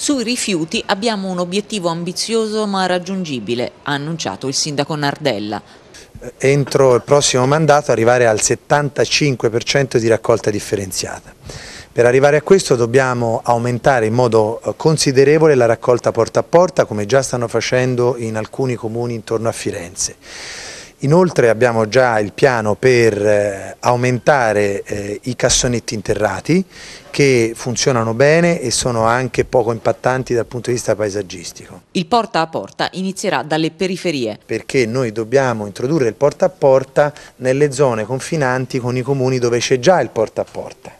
Sui rifiuti abbiamo un obiettivo ambizioso ma raggiungibile, ha annunciato il sindaco Nardella. Entro il prossimo mandato arrivare al 75% di raccolta differenziata. Per arrivare a questo dobbiamo aumentare in modo eh, considerevole la raccolta porta a porta come già stanno facendo in alcuni comuni intorno a Firenze. Inoltre abbiamo già il piano per eh, aumentare eh, i cassonetti interrati che funzionano bene e sono anche poco impattanti dal punto di vista paesaggistico. Il porta a porta inizierà dalle periferie. Perché noi dobbiamo introdurre il porta a porta nelle zone confinanti con i comuni dove c'è già il porta a porta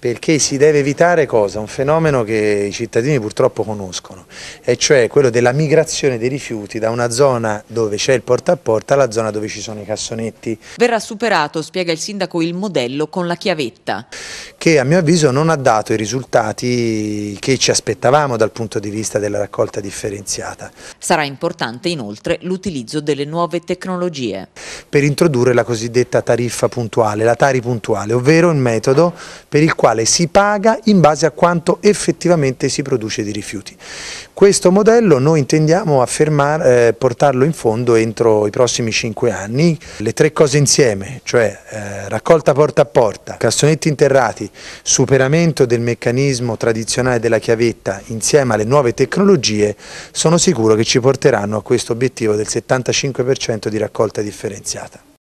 perché si deve evitare cosa? Un fenomeno che i cittadini purtroppo conoscono, e cioè quello della migrazione dei rifiuti da una zona dove c'è il porta a porta alla zona dove ci sono i cassonetti. Verrà superato, spiega il sindaco, il modello con la chiavetta. Che a mio avviso non ha dato i risultati che ci aspettavamo dal punto di vista della raccolta differenziata. Sarà importante inoltre l'utilizzo delle nuove tecnologie. Per introdurre la cosiddetta tariffa puntuale, la tari puntuale, ovvero il metodo per il quale quale si paga in base a quanto effettivamente si produce di rifiuti. Questo modello noi intendiamo affermar, eh, portarlo in fondo entro i prossimi cinque anni. Le tre cose insieme, cioè eh, raccolta porta a porta, cassonetti interrati, superamento del meccanismo tradizionale della chiavetta insieme alle nuove tecnologie, sono sicuro che ci porteranno a questo obiettivo del 75% di raccolta differenziata.